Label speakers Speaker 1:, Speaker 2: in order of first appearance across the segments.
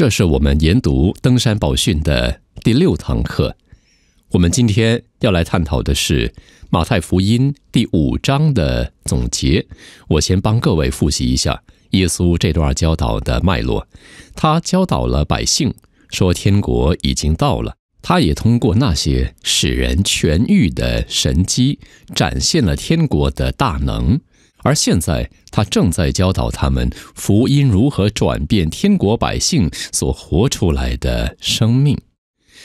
Speaker 1: 这是我们研读《登山宝训》的第六堂课。我们今天要来探讨的是《马太福音》第五章的总结。我先帮各位复习一下耶稣这段教导的脉络。他教导了百姓，说天国已经到了。他也通过那些使人痊愈的神机，展现了天国的大能。而现在，他正在教导他们福音如何转变天国百姓所活出来的生命。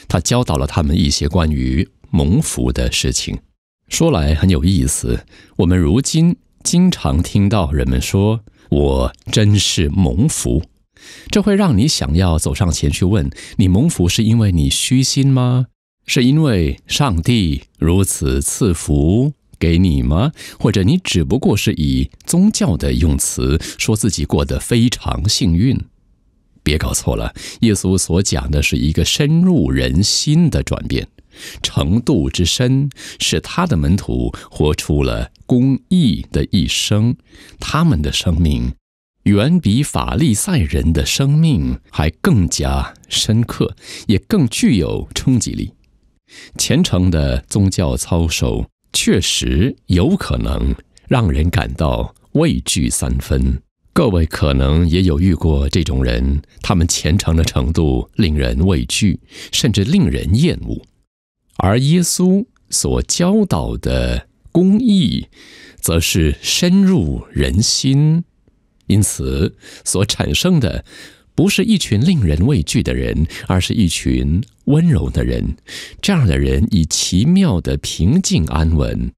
Speaker 1: 他教导了他们一些关于蒙福的事情，说来很有意思。我们如今经常听到人们说：“我真是蒙福。”这会让你想要走上前去问：“你蒙福是因为你虚心吗？是因为上帝如此赐福？”给你吗？或者你只不过是以宗教的用词说自己过得非常幸运？别搞错了，耶稣所讲的是一个深入人心的转变，程度之深，使他的门徒活出了公义的一生。他们的生命远比法利赛人的生命还更加深刻，也更具有冲击力。虔诚的宗教操守。确实有可能让人感到畏惧三分。各位可能也有遇过这种人，他们虔诚的程度令人畏惧，甚至令人厌恶。而耶稣所教导的公义，则是深入人心，因此所产生的。不是一群令人畏惧的人，而是一群温柔的人。这样的人以奇妙的平静安稳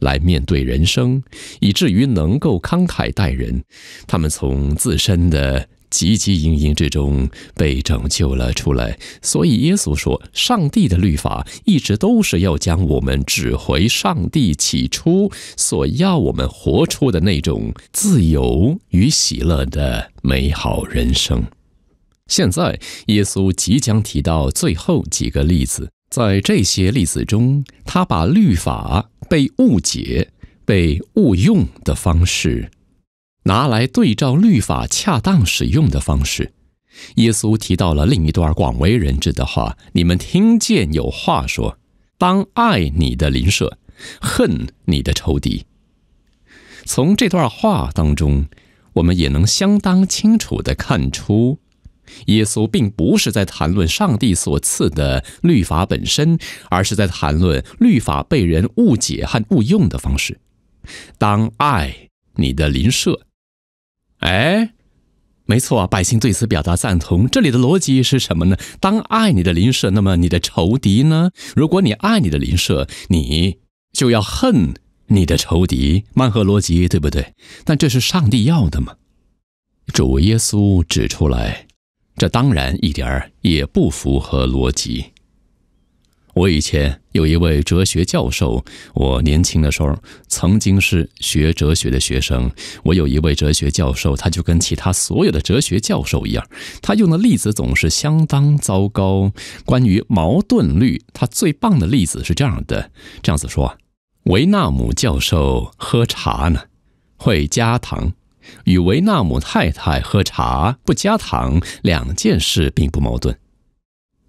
Speaker 1: 来面对人生，以至于能够慷慨待人。他们从自身的。汲汲营营之中被拯救了出来，所以耶稣说，上帝的律法一直都是要将我们指回上帝起初所要我们活出的那种自由与喜乐的美好人生。现在，耶稣即将提到最后几个例子，在这些例子中，他把律法被误解、被误用的方式。拿来对照律法恰当使用的方式，耶稣提到了另一段广为人知的话：“你们听见有话说，当爱你的邻舍，恨你的仇敌。”从这段话当中，我们也能相当清楚地看出，耶稣并不是在谈论上帝所赐的律法本身，而是在谈论律法被人误解和误用的方式。当爱你的邻舍。哎，没错啊，百姓对此表达赞同。这里的逻辑是什么呢？当爱你的邻舍，那么你的仇敌呢？如果你爱你的邻舍，你就要恨你的仇敌。曼赫逻辑，对不对？但这是上帝要的吗？主耶稣指出来，这当然一点儿也不符合逻辑。我以前有一位哲学教授，我年轻的时候曾经是学哲学的学生。我有一位哲学教授，他就跟其他所有的哲学教授一样，他用的例子总是相当糟糕。关于矛盾律，他最棒的例子是这样的：这样子说，维纳姆教授喝茶呢，会加糖；与维纳姆太太喝茶不加糖，两件事并不矛盾。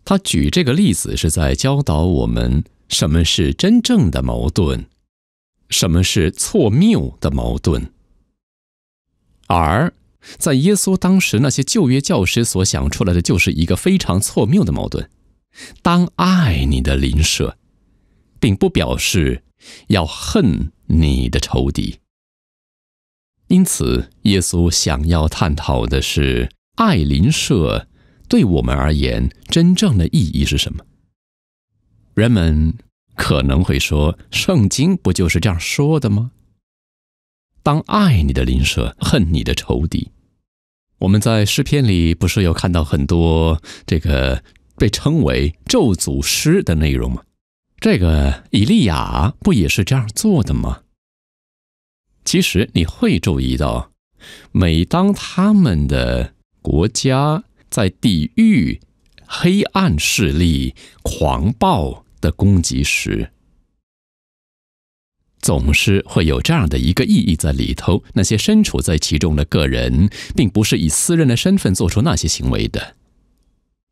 Speaker 1: 他举这个例子是在教导我们什么是真正的矛盾，什么是错谬的矛盾。而在耶稣当时，那些旧约教师所想出来的就是一个非常错谬的矛盾：当爱你的邻舍，并不表示要恨你的仇敌。因此，耶稣想要探讨的是爱邻舍。对我们而言，真正的意义是什么？人们可能会说，圣经不就是这样说的吗？当爱你的邻舍，恨你的仇敌。我们在诗篇里不是有看到很多这个被称为咒诅诗的内容吗？这个以利亚不也是这样做的吗？其实你会注意到，每当他们的国家。在抵御黑暗势力狂暴的攻击时，总是会有这样的一个意义在里头。那些身处在其中的个人，并不是以私人的身份做出那些行为的，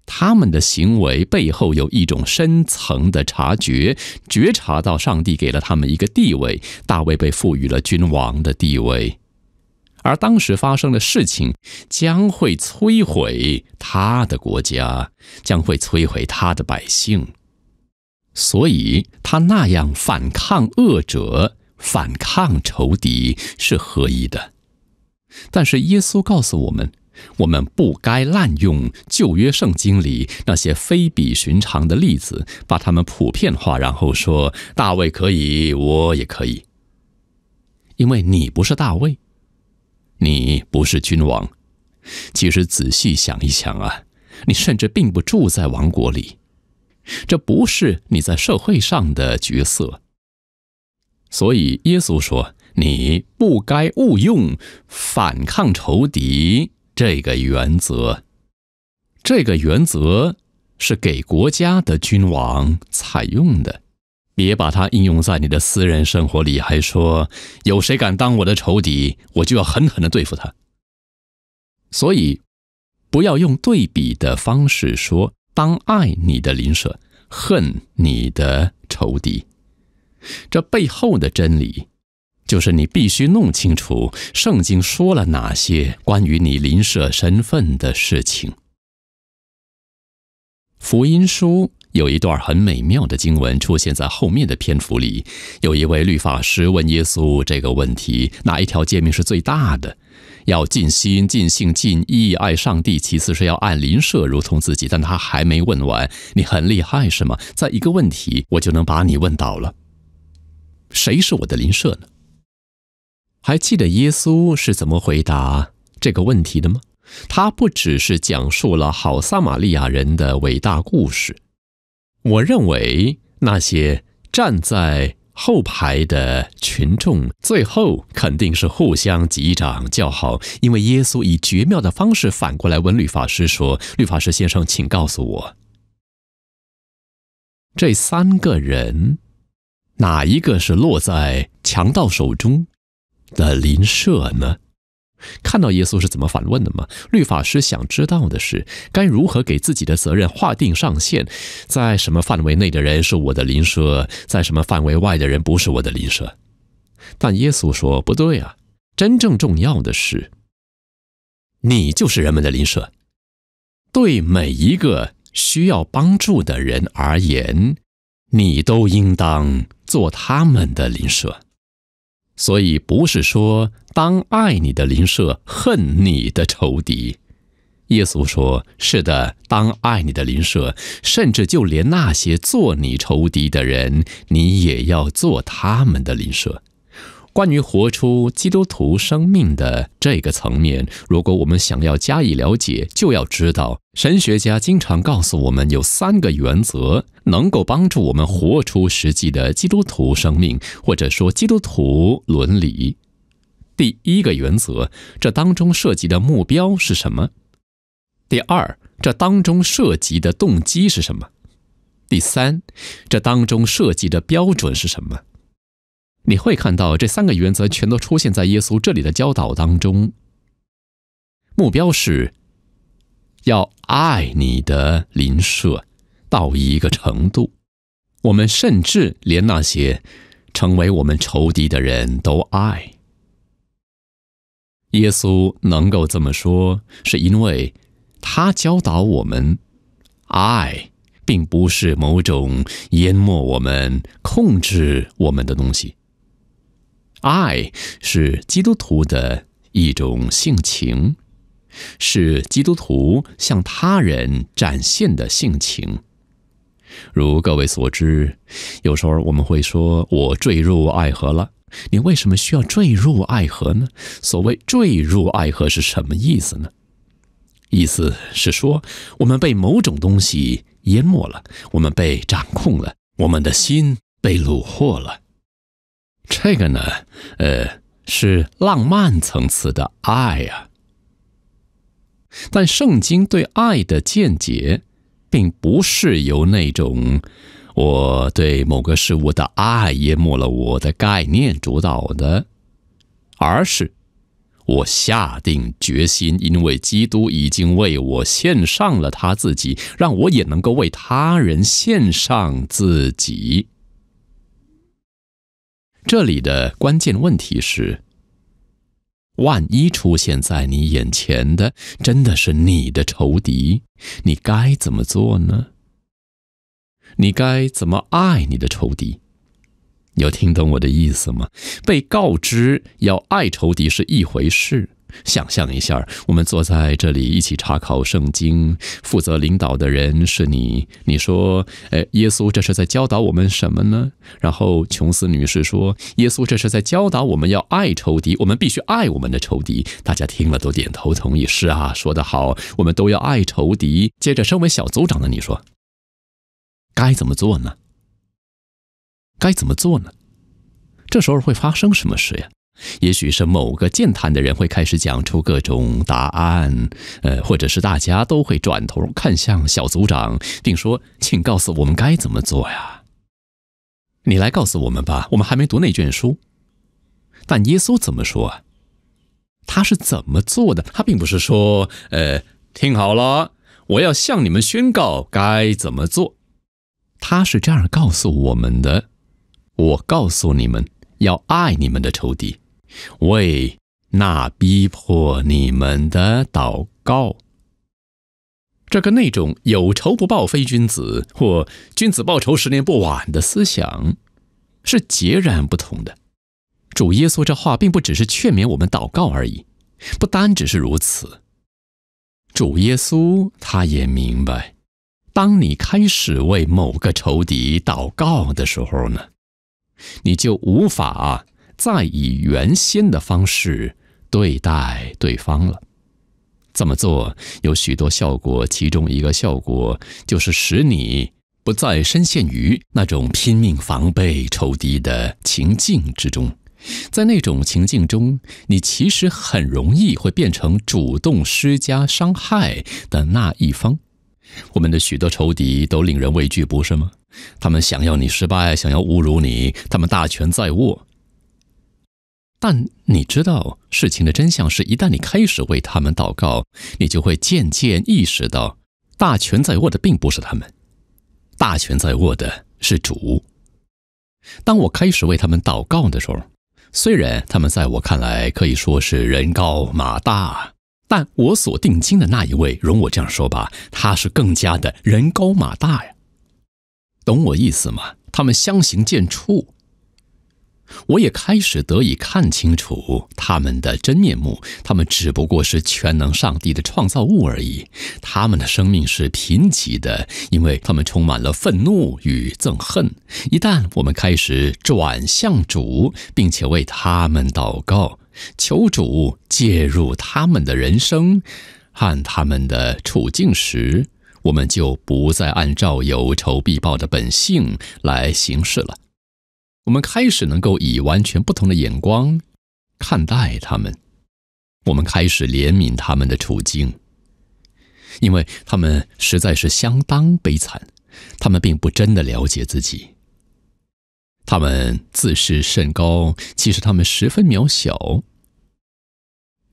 Speaker 1: 他们的行为背后有一种深层的察觉，觉察到上帝给了他们一个地位。大卫被赋予了君王的地位。而当时发生的事情将会摧毁他的国家，将会摧毁他的百姓，所以他那样反抗恶者、反抗仇敌是何意的？但是耶稣告诉我们，我们不该滥用旧约圣经里那些非比寻常的例子，把他们普遍化，然后说大卫可以，我也可以，因为你不是大卫。你不是君王，其实仔细想一想啊，你甚至并不住在王国里，这不是你在社会上的角色。所以耶稣说，你不该误用反抗仇敌这个原则，这个原则是给国家的君王采用的。别把它应用在你的私人生活里，还说有谁敢当我的仇敌，我就要狠狠的对付他。所以，不要用对比的方式说，当爱你的邻舍，恨你的仇敌。这背后的真理，就是你必须弄清楚圣经说了哪些关于你邻舍身份的事情。福音书。有一段很美妙的经文出现在后面的篇幅里。有一位律法师问耶稣这个问题：“哪一条诫命是最大的？要尽心、尽性、尽意爱上帝。其次是要爱邻舍如同自己。”但他还没问完：“你很厉害是吗？在一个问题我就能把你问倒了。谁是我的邻舍呢？”还记得耶稣是怎么回答这个问题的吗？他不只是讲述了好撒玛利亚人的伟大故事。我认为那些站在后排的群众，最后肯定是互相击掌叫好，因为耶稣以绝妙的方式反过来问律法师说：“律法师先生，请告诉我，这三个人哪一个是落在强盗手中的邻舍呢？”看到耶稣是怎么反问的吗？律法师想知道的是，该如何给自己的责任划定上限，在什么范围内的人是我的邻舍，在什么范围外的人不是我的邻舍？但耶稣说：“不对啊，真正重要的是，你就是人们的邻舍。对每一个需要帮助的人而言，你都应当做他们的邻舍。”所以不是说当爱你的邻舍恨你的仇敌，耶稣说：“是的，当爱你的邻舍，甚至就连那些做你仇敌的人，你也要做他们的邻舍。”关于活出基督徒生命的这个层面，如果我们想要加以了解，就要知道神学家经常告诉我们有三个原则能够帮助我们活出实际的基督徒生命，或者说基督徒伦理。第一个原则，这当中涉及的目标是什么？第二，这当中涉及的动机是什么？第三，这当中涉及的标准是什么？你会看到这三个原则全都出现在耶稣这里的教导当中。目标是要爱你的邻舍到一个程度，我们甚至连那些成为我们仇敌的人都爱。耶稣能够这么说，是因为他教导我们，爱并不是某种淹没我们、控制我们的东西。爱是基督徒的一种性情，是基督徒向他人展现的性情。如各位所知，有时候我们会说“我坠入爱河了”。你为什么需要坠入爱河呢？所谓“坠入爱河”是什么意思呢？意思是说，我们被某种东西淹没了，我们被掌控了，我们的心被虏获了。这个呢，呃，是浪漫层次的爱啊。但圣经对爱的见解，并不是由那种我对某个事物的爱淹没了我的概念主导的，而是我下定决心，因为基督已经为我献上了他自己，让我也能够为他人献上自己。这里的关键问题是：万一出现在你眼前的真的是你的仇敌，你该怎么做呢？你该怎么爱你的仇敌？有听懂我的意思吗？被告知要爱仇敌是一回事。想象一下，我们坐在这里一起查考圣经，负责领导的人是你。你说，呃，耶稣这是在教导我们什么呢？然后琼斯女士说，耶稣这是在教导我们要爱仇敌，我们必须爱我们的仇敌。大家听了都点头同意，是啊，说得好，我们都要爱仇敌。接着，身为小组长的你说，该怎么做呢？该怎么做呢？这时候会发生什么事呀？也许是某个健谈的人会开始讲出各种答案，呃，或者是大家都会转头看向小组长，并说：“请告诉我们该怎么做呀？你来告诉我们吧，我们还没读那卷书。”但耶稣怎么说？他是怎么做的？他并不是说：“呃，听好了，我要向你们宣告该怎么做。”他是这样告诉我们的：“我告诉你们，要爱你们的仇敌。”为那逼迫你们的祷告，这个那种有仇不报非君子或君子报仇十年不晚的思想，是截然不同的。主耶稣这话并不只是劝勉我们祷告而已，不单只是如此。主耶稣他也明白，当你开始为某个仇敌祷告的时候呢，你就无法。再以原先的方式对待对方了。这么做有许多效果，其中一个效果就是使你不再深陷于那种拼命防备仇敌的情境之中。在那种情境中，你其实很容易会变成主动施加伤害的那一方。我们的许多仇敌都令人畏惧，不是吗？他们想要你失败，想要侮辱你，他们大权在握。但你知道事情的真相是：一旦你开始为他们祷告，你就会渐渐意识到，大权在握的并不是他们，大权在握的是主。当我开始为他们祷告的时候，虽然他们在我看来可以说是人高马大，但我所定睛的那一位，容我这样说吧，他是更加的人高马大呀，懂我意思吗？他们相形见绌。我也开始得以看清楚他们的真面目，他们只不过是全能上帝的创造物而已。他们的生命是贫瘠的，因为他们充满了愤怒与憎恨。一旦我们开始转向主，并且为他们祷告，求主介入他们的人生和他们的处境时，我们就不再按照有仇必报的本性来行事了。我们开始能够以完全不同的眼光看待他们，我们开始怜悯他们的处境，因为他们实在是相当悲惨。他们并不真的了解自己，他们自视甚高，其实他们十分渺小。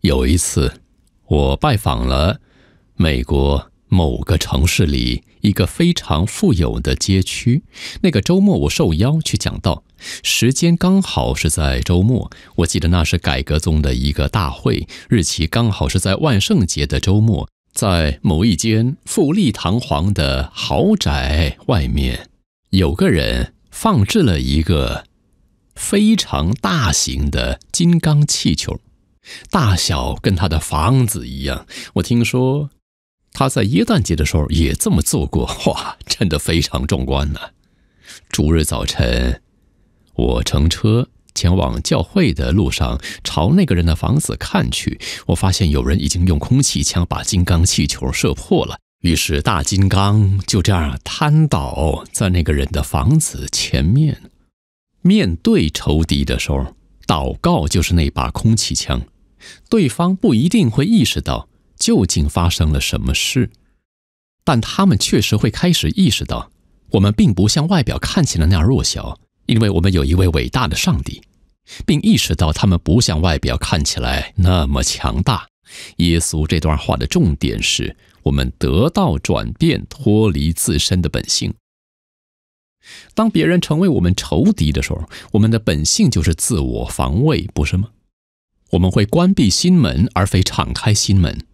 Speaker 1: 有一次，我拜访了美国某个城市里。一个非常富有的街区。那个周末，我受邀去讲道，时间刚好是在周末。我记得那是改革宗的一个大会，日期刚好是在万圣节的周末。在某一间富丽堂皇的豪宅外面，有个人放置了一个非常大型的金刚气球，大小跟他的房子一样。我听说。他在耶诞节的时候也这么做过，哇，真的非常壮观呢。主日早晨，我乘车前往教会的路上，朝那个人的房子看去，我发现有人已经用空气枪把金刚气球射破了，于是大金刚就这样瘫倒在那个人的房子前面。面对仇敌的时候，祷告就是那把空气枪，对方不一定会意识到。究竟发生了什么事？但他们确实会开始意识到，我们并不像外表看起来那样弱小，因为我们有一位伟大的上帝，并意识到他们不像外表看起来那么强大。耶稣这段话的重点是我们得到转变，脱离自身的本性。当别人成为我们仇敌的时候，我们的本性就是自我防卫，不是吗？我们会关闭心门，而非敞开心门。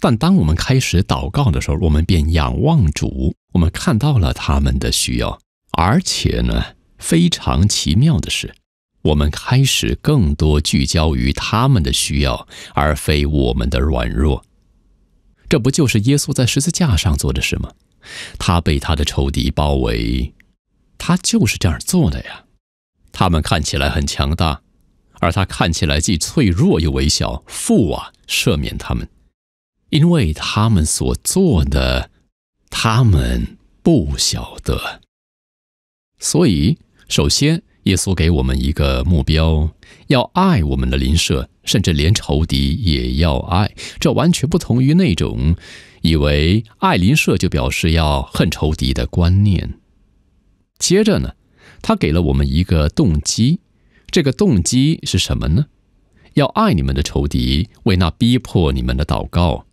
Speaker 1: 但当我们开始祷告的时候，我们便仰望主，我们看到了他们的需要，而且呢，非常奇妙的是，我们开始更多聚焦于他们的需要，而非我们的软弱。这不就是耶稣在十字架上做的事吗？他被他的仇敌包围，他就是这样做的呀。他们看起来很强大，而他看起来既脆弱又微小。父啊，赦免他们。因为他们所做的，他们不晓得，所以首先，耶稣给我们一个目标：要爱我们的邻舍，甚至连仇敌也要爱。这完全不同于那种以为爱邻舍就表示要恨仇敌的观念。接着呢，他给了我们一个动机，这个动机是什么呢？要爱你们的仇敌，为那逼迫你们的祷告。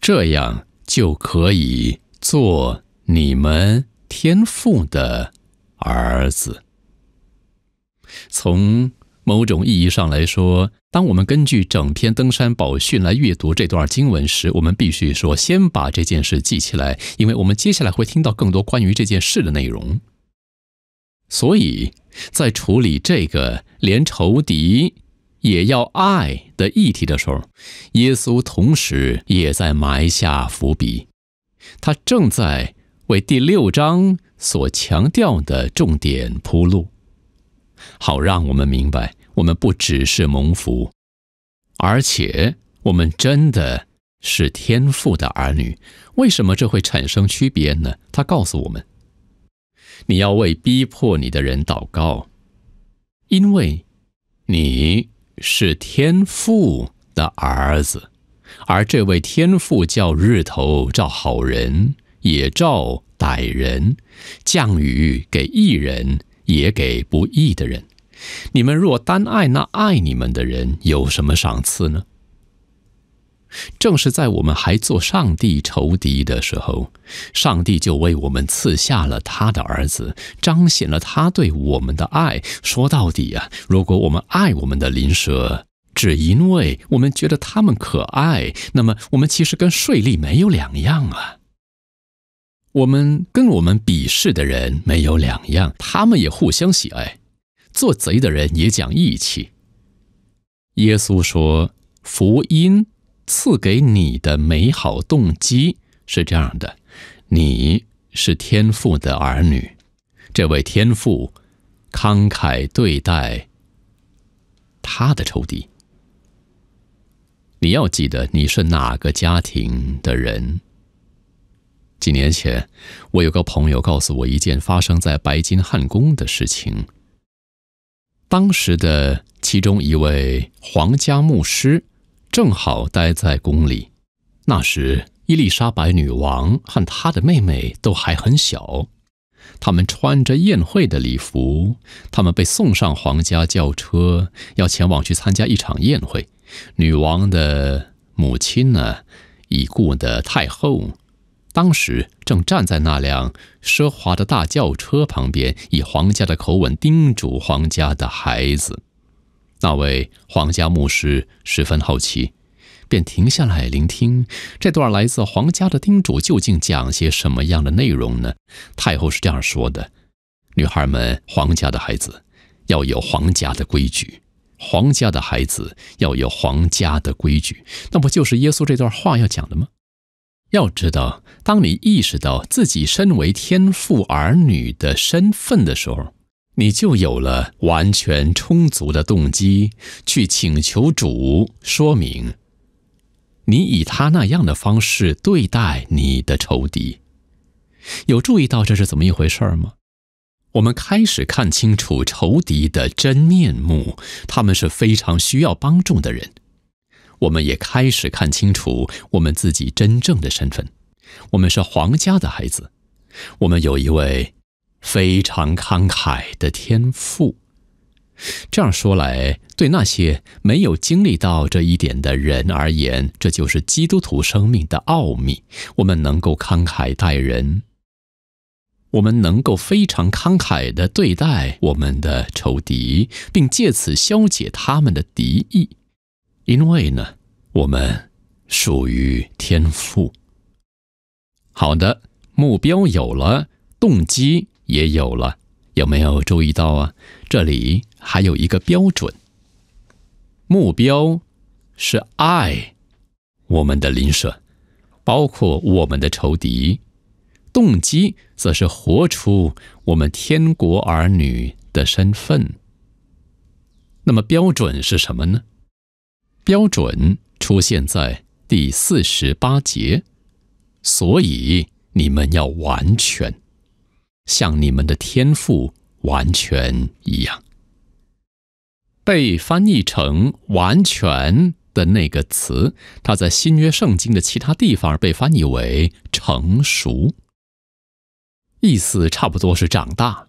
Speaker 1: 这样就可以做你们天父的儿子。从某种意义上来说，当我们根据整篇登山宝训来阅读这段经文时，我们必须说，先把这件事记起来，因为我们接下来会听到更多关于这件事的内容。所以，在处理这个连仇敌。也要爱的议题的时候，耶稣同时也在埋下伏笔，他正在为第六章所强调的重点铺路，好让我们明白，我们不只是蒙福，而且我们真的是天父的儿女。为什么这会产生区别呢？他告诉我们：“你要为逼迫你的人祷告，因为你。”是天父的儿子，而这位天父叫日头照好人，也照歹人；降雨给义人，也给不义的人。你们若单爱那爱你们的人，有什么赏赐呢？正是在我们还做上帝仇敌的时候，上帝就为我们赐下了他的儿子，彰显了他对我们的爱。说到底啊，如果我们爱我们的灵蛇，只因为我们觉得他们可爱，那么我们其实跟税吏没有两样啊。我们跟我们鄙视的人没有两样，他们也互相喜爱。做贼的人也讲义气。耶稣说：“福音。”赐给你的美好动机是这样的：你是天父的儿女，这位天父慷慨对待他的仇敌。你要记得你是哪个家庭的人。几年前，我有个朋友告诉我一件发生在白金汉宫的事情。当时的其中一位皇家牧师。正好待在宫里。那时，伊丽莎白女王和她的妹妹都还很小。他们穿着宴会的礼服，他们被送上皇家轿车，要前往去参加一场宴会。女王的母亲呢，已故的太后，当时正站在那辆奢华的大轿车旁边，以皇家的口吻叮嘱皇家的孩子。那位皇家牧师十分好奇，便停下来聆听这段来自皇家的叮嘱，究竟讲些什么样的内容呢？太后是这样说的：“女孩们，皇家的孩子要有皇家的规矩。皇家的孩子要有皇家的规矩。”那不就是耶稣这段话要讲的吗？要知道，当你意识到自己身为天父儿女的身份的时候。你就有了完全充足的动机去请求主说明，你以他那样的方式对待你的仇敌，有注意到这是怎么一回事吗？我们开始看清楚仇敌的真面目，他们是非常需要帮助的人。我们也开始看清楚我们自己真正的身份，我们是皇家的孩子，我们有一位。非常慷慨的天赋。这样说来，对那些没有经历到这一点的人而言，这就是基督徒生命的奥秘。我们能够慷慨待人，我们能够非常慷慨地对待我们的仇敌，并借此消解他们的敌意。因为呢，我们属于天赋。好的，目标有了，动机。也有了，有没有注意到啊？这里还有一个标准，目标是爱我们的邻舍，包括我们的仇敌；动机则是活出我们天国儿女的身份。那么标准是什么呢？标准出现在第四十八节，所以你们要完全。像你们的天赋完全一样，被翻译成“完全”的那个词，它在新约圣经的其他地方被翻译为“成熟”，意思差不多是长大。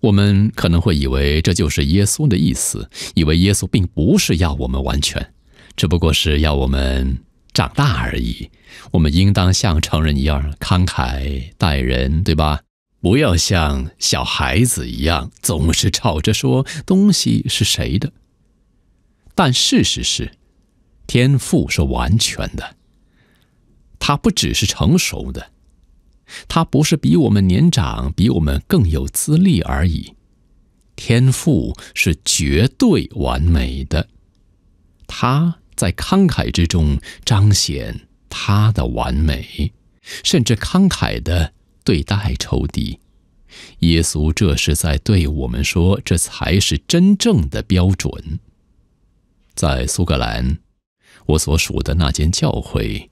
Speaker 1: 我们可能会以为这就是耶稣的意思，以为耶稣并不是要我们完全，只不过是要我们长大而已。我们应当像成人一样慷慨待人，对吧？不要像小孩子一样，总是吵着说东西是谁的。但事实是，天赋是完全的。他不只是成熟的，他不是比我们年长、比我们更有资历而已。天赋是绝对完美的，他在慷慨之中彰显他的完美，甚至慷慨的。对待仇敌，耶稣这是在对我们说，这才是真正的标准。在苏格兰，我所属的那间教会，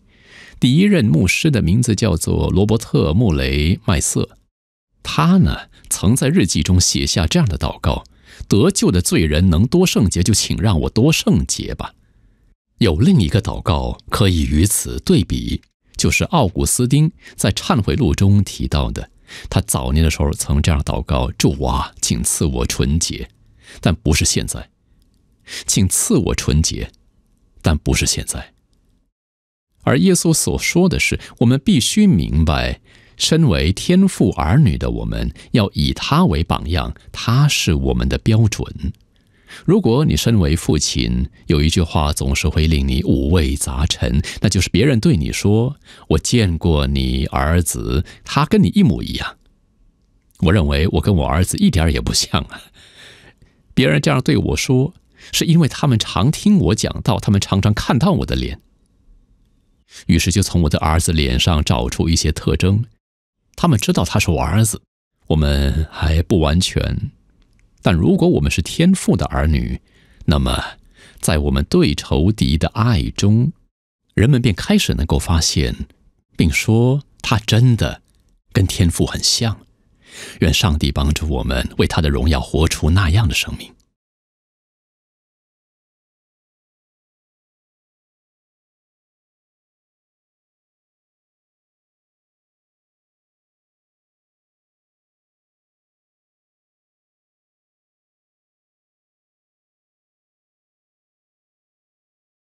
Speaker 1: 第一任牧师的名字叫做罗伯特·穆雷·麦瑟。他呢，曾在日记中写下这样的祷告：得救的罪人能多圣洁，就请让我多圣洁吧。有另一个祷告可以与此对比。就是奥古斯丁在《忏悔录》中提到的，他早年的时候曾这样祷告：“主啊，请赐我纯洁，但不是现在，请赐我纯洁，但不是现在。”而耶稣所说的是，我们必须明白，身为天父儿女的我们，要以他为榜样，他是我们的标准。如果你身为父亲，有一句话总是会令你五味杂陈，那就是别人对你说：“我见过你儿子，他跟你一模一样。”我认为我跟我儿子一点也不像啊！别人这样对我说，是因为他们常听我讲到，他们常常看到我的脸，于是就从我的儿子脸上找出一些特征。他们知道他是我儿子，我们还不完全。但如果我们是天父的儿女，那么，在我们对仇敌的爱中，人们便开始能够发现，并说他真的跟天父很像。愿上帝帮助我们为他的荣耀活出那样的生命。